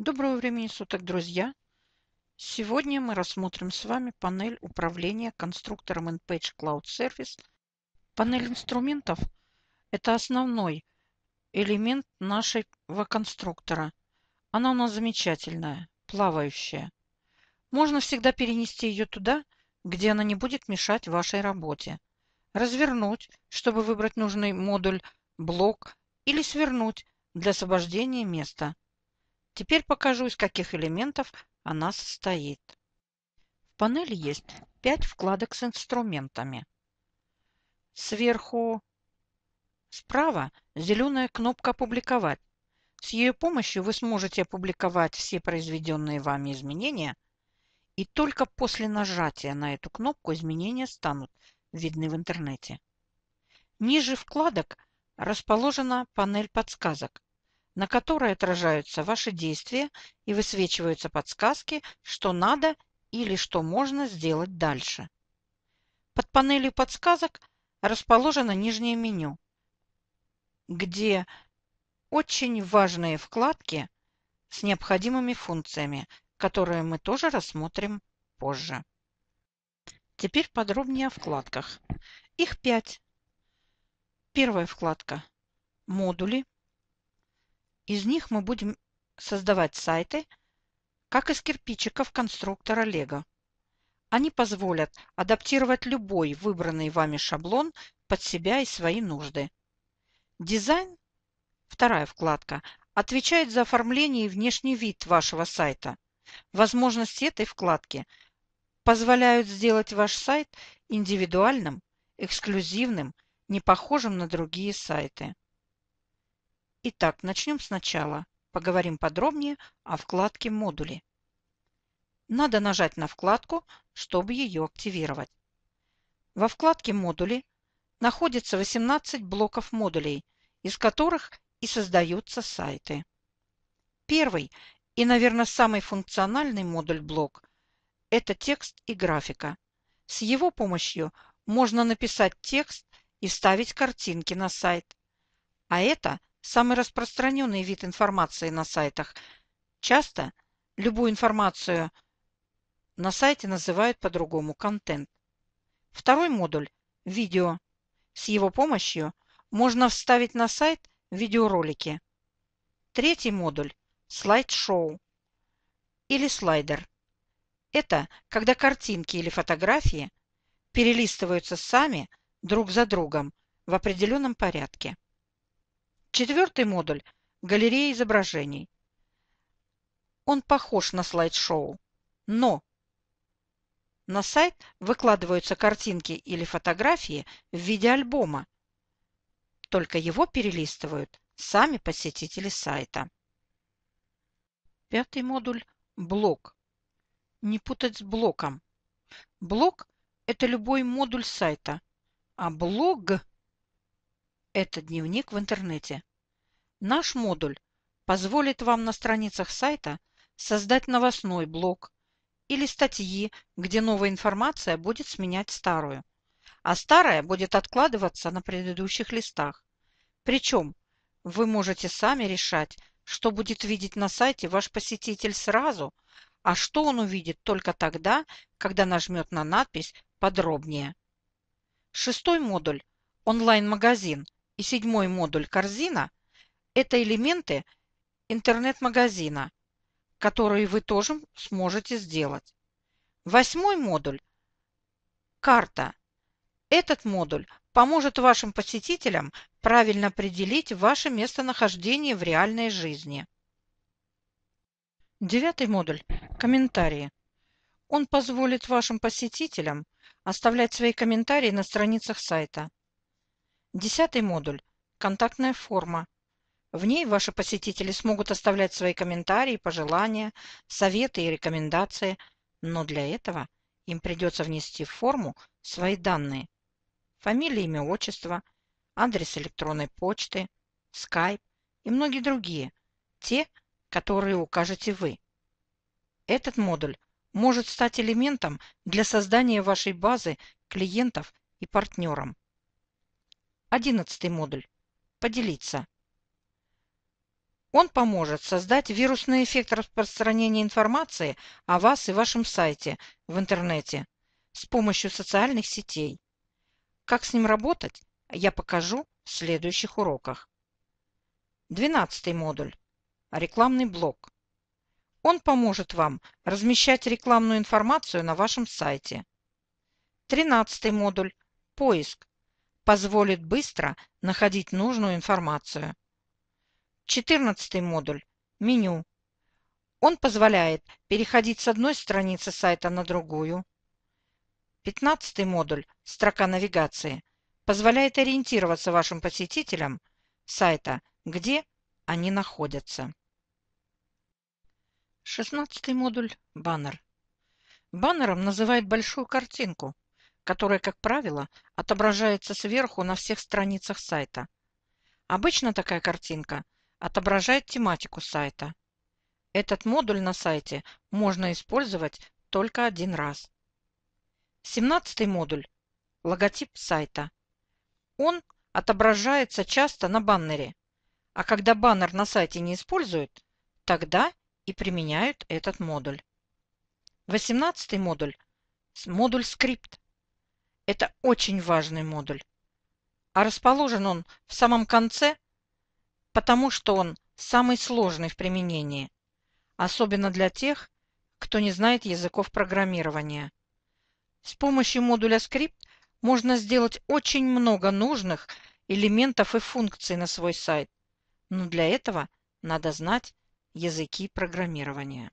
Доброго времени суток, друзья! Сегодня мы рассмотрим с вами панель управления конструктором InPage Cloud Service. Панель инструментов – это основной элемент нашего конструктора. Она у нас замечательная, плавающая. Можно всегда перенести ее туда, где она не будет мешать вашей работе. Развернуть, чтобы выбрать нужный модуль, блок или свернуть для освобождения места – Теперь покажу, из каких элементов она состоит. В панели есть 5 вкладок с инструментами. Сверху справа зеленая кнопка «Опубликовать». С ее помощью вы сможете опубликовать все произведенные вами изменения, и только после нажатия на эту кнопку изменения станут видны в интернете. Ниже вкладок расположена панель подсказок, на которой отражаются ваши действия и высвечиваются подсказки, что надо или что можно сделать дальше. Под панелью подсказок расположено нижнее меню, где очень важные вкладки с необходимыми функциями, которые мы тоже рассмотрим позже. Теперь подробнее о вкладках. Их пять. Первая вкладка – модули – из них мы будем создавать сайты, как из кирпичиков конструктора Lego. Они позволят адаптировать любой выбранный вами шаблон под себя и свои нужды. Дизайн, вторая вкладка, отвечает за оформление и внешний вид вашего сайта. Возможности этой вкладки позволяют сделать ваш сайт индивидуальным, эксклюзивным, не похожим на другие сайты. Итак, начнем сначала. Поговорим подробнее о вкладке «Модули». Надо нажать на вкладку, чтобы ее активировать. Во вкладке «Модули» находится 18 блоков модулей, из которых и создаются сайты. Первый и, наверное, самый функциональный модуль-блок – это текст и графика. С его помощью можно написать текст и вставить картинки на сайт. А это самый распространенный вид информации на сайтах. Часто любую информацию на сайте называют по-другому – контент. Второй модуль – видео. С его помощью можно вставить на сайт видеоролики. Третий модуль – слайд-шоу или слайдер. Это когда картинки или фотографии перелистываются сами друг за другом в определенном порядке. Четвертый модуль – галерея изображений. Он похож на слайд-шоу, но на сайт выкладываются картинки или фотографии в виде альбома. Только его перелистывают сами посетители сайта. Пятый модуль – блок. Не путать с блоком. Блок – это любой модуль сайта, а блог – это дневник в интернете. Наш модуль позволит вам на страницах сайта создать новостной блок или статьи, где новая информация будет сменять старую, а старая будет откладываться на предыдущих листах. Причем вы можете сами решать, что будет видеть на сайте ваш посетитель сразу, а что он увидит только тогда, когда нажмет на надпись «Подробнее». Шестой модуль – онлайн-магазин и седьмой модуль «Корзина» Это элементы интернет-магазина, которые вы тоже сможете сделать. Восьмой модуль – карта. Этот модуль поможет вашим посетителям правильно определить ваше местонахождение в реальной жизни. Девятый модуль – комментарии. Он позволит вашим посетителям оставлять свои комментарии на страницах сайта. Десятый модуль – контактная форма. В ней ваши посетители смогут оставлять свои комментарии, пожелания, советы и рекомендации, но для этого им придется внести в форму свои данные – фамилия, имя, отчество, адрес электронной почты, скайп и многие другие, те, которые укажете вы. Этот модуль может стать элементом для создания вашей базы клиентов и партнерам. Одиннадцатый модуль. Поделиться. Он поможет создать вирусный эффект распространения информации о вас и вашем сайте в интернете с помощью социальных сетей. Как с ним работать, я покажу в следующих уроках. Двенадцатый модуль. Рекламный блок. Он поможет вам размещать рекламную информацию на вашем сайте. Тринадцатый модуль. Поиск. Позволит быстро находить нужную информацию. Четырнадцатый модуль – меню. Он позволяет переходить с одной страницы сайта на другую. Пятнадцатый модуль – строка навигации – позволяет ориентироваться вашим посетителям сайта, где они находятся. Шестнадцатый модуль – баннер. Баннером называют большую картинку, которая, как правило, отображается сверху на всех страницах сайта. Обычно такая картинка – отображает тематику сайта. Этот модуль на сайте можно использовать только один раз. 17 модуль – логотип сайта. Он отображается часто на баннере, а когда баннер на сайте не используют, тогда и применяют этот модуль. 18 модуль – модуль скрипт. Это очень важный модуль. А расположен он в самом конце потому что он самый сложный в применении, особенно для тех, кто не знает языков программирования. С помощью модуля скрипт можно сделать очень много нужных элементов и функций на свой сайт, но для этого надо знать языки программирования.